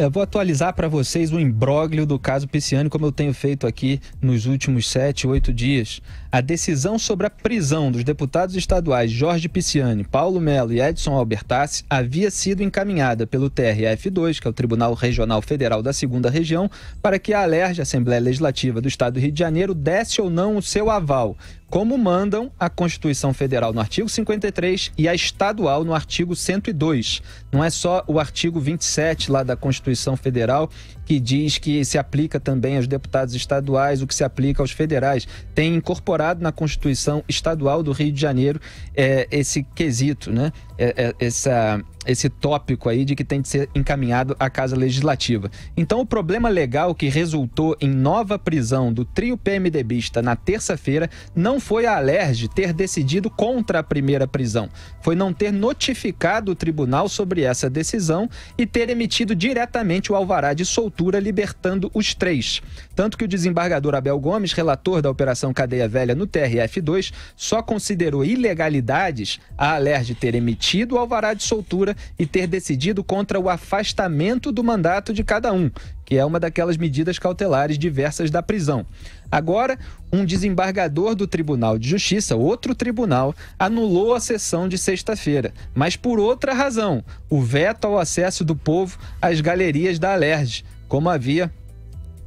Eu é, vou atualizar para vocês o imbróglio do caso Pisciani, como eu tenho feito aqui nos últimos sete, oito dias. A decisão sobre a prisão dos deputados estaduais Jorge Pisciani, Paulo Melo e Edson Albertassi havia sido encaminhada pelo TRF2, que é o Tribunal Regional Federal da Segunda Região, para que a Alerj, Assembleia Legislativa do Estado do Rio de Janeiro, desse ou não o seu aval como mandam a Constituição Federal no artigo 53 e a estadual no artigo 102. Não é só o artigo 27 lá da Constituição Federal que diz que se aplica também aos deputados estaduais, o que se aplica aos federais. Tem incorporado na Constituição Estadual do Rio de Janeiro é, esse quesito, né? É, é, essa esse tópico aí de que tem de ser encaminhado à Casa Legislativa. Então, o problema legal que resultou em nova prisão do trio PMDBista na terça-feira não foi a Alerj ter decidido contra a primeira prisão, foi não ter notificado o tribunal sobre essa decisão e ter emitido diretamente o alvará de soltura, libertando os três. Tanto que o desembargador Abel Gomes, relator da Operação Cadeia Velha no TRF2, só considerou ilegalidades a Alerj ter emitido o alvará de soltura Câmara e ter decidido contra o afastamento do mandato de cada um, que é uma daquelas medidas cautelares diversas da prisão. Agora, um desembargador do Tribunal de Justiça, outro tribunal, anulou a sessão de sexta-feira, mas por outra razão: o veto ao acesso do povo às galerias da Alerj, como havia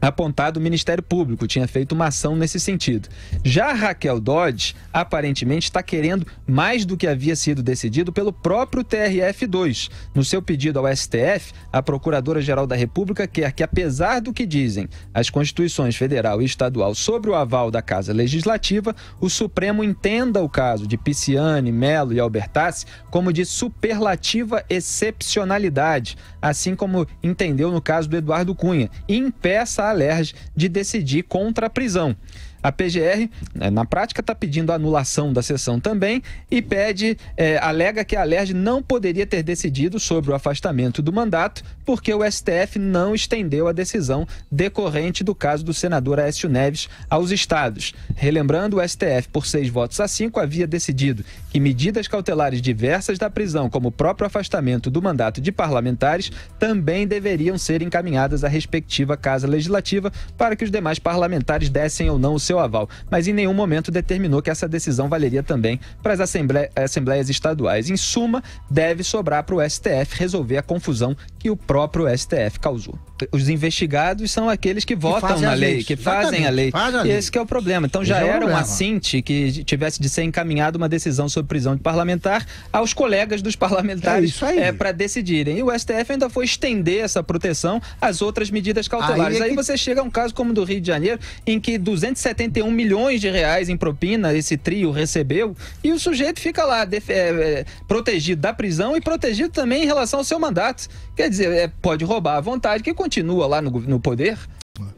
apontado o Ministério Público, tinha feito uma ação nesse sentido. Já Raquel Dodge, aparentemente, está querendo mais do que havia sido decidido pelo próprio TRF2. No seu pedido ao STF, a Procuradora-Geral da República quer que, apesar do que dizem as Constituições Federal e Estadual sobre o aval da Casa Legislativa, o Supremo entenda o caso de Pisciani, Melo e Albertassi como de superlativa excepcionalidade, assim como entendeu no caso do Eduardo Cunha, e impeça a Alerj de decidir contra a prisão. A PGR, eh, na prática, está pedindo anulação da sessão também e pede, é, alega que a LERJ não poderia ter decidido sobre o afastamento do mandato porque o STF não estendeu a decisão decorrente do caso do senador Aécio Neves aos estados. Relembrando, o STF, por seis votos a cinco, havia decidido que medidas cautelares diversas da prisão, como o próprio afastamento do mandato de parlamentares, também deveriam ser encaminhadas à respectiva Casa Legislativa para que os demais parlamentares dessem ou não o seu seu aval, mas em nenhum momento determinou que essa decisão valeria também para as assembleias, assembleias estaduais. Em suma, deve sobrar para o STF resolver a confusão que o próprio STF causou. Os investigados são aqueles que, que votam na lei, que fazem a lei. Faz a lei. esse é o problema. Então já é era problema. um assinte que tivesse de ser encaminhado uma decisão sobre prisão de parlamentar aos colegas dos parlamentares é, é para decidirem. E o STF ainda foi estender essa proteção às outras medidas cautelares. Aí, é que... Aí você chega a um caso como o do Rio de Janeiro, em que 270 71 milhões de reais em propina esse trio recebeu e o sujeito fica lá é, é, protegido da prisão e protegido também em relação ao seu mandato. Quer dizer, é, pode roubar à vontade, que continua lá no, no poder.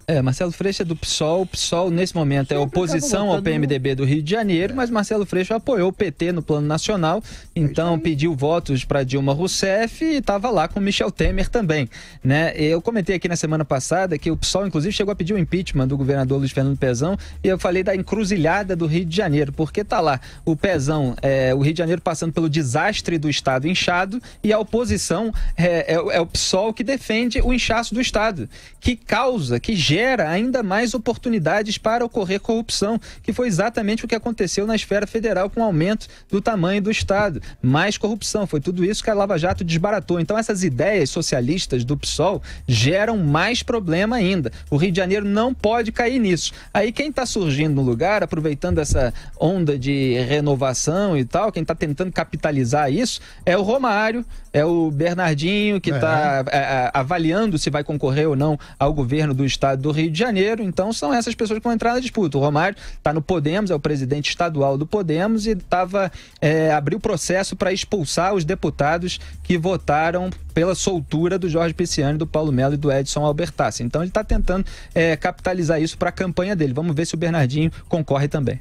É, Marcelo Freixo é do PSOL. O PSOL, nesse momento, é oposição ao PMDB do Rio de Janeiro, é. mas Marcelo Freixo apoiou o PT no plano nacional, então é pediu votos para Dilma Rousseff e estava lá com Michel Temer também. Né? Eu comentei aqui na semana passada que o PSOL, inclusive, chegou a pedir o impeachment do governador Luiz Fernando Pezão e eu falei da encruzilhada do Rio de Janeiro, porque tá lá o Pezão, é, o Rio de Janeiro passando pelo desastre do Estado inchado e a oposição é, é, é o PSOL que defende o inchaço do Estado, que causa, que gera gera ainda mais oportunidades para ocorrer corrupção, que foi exatamente o que aconteceu na esfera federal com o aumento do tamanho do Estado. Mais corrupção, foi tudo isso que a Lava Jato desbaratou. Então, essas ideias socialistas do PSOL geram mais problema ainda. O Rio de Janeiro não pode cair nisso. Aí, quem está surgindo no lugar, aproveitando essa onda de renovação e tal, quem está tentando capitalizar isso, é o Romário, é o Bernardinho, que está é. É, é. avaliando se vai concorrer ou não ao governo do Estado do Rio de Janeiro. Então são essas pessoas que vão entrar na disputa. O Romário está no Podemos, é o presidente estadual do Podemos e tava, é, abriu processo para expulsar os deputados que votaram pela soltura do Jorge Pisciani, do Paulo Melo e do Edson Albertassi. Então ele está tentando é, capitalizar isso para a campanha dele. Vamos ver se o Bernardinho concorre também.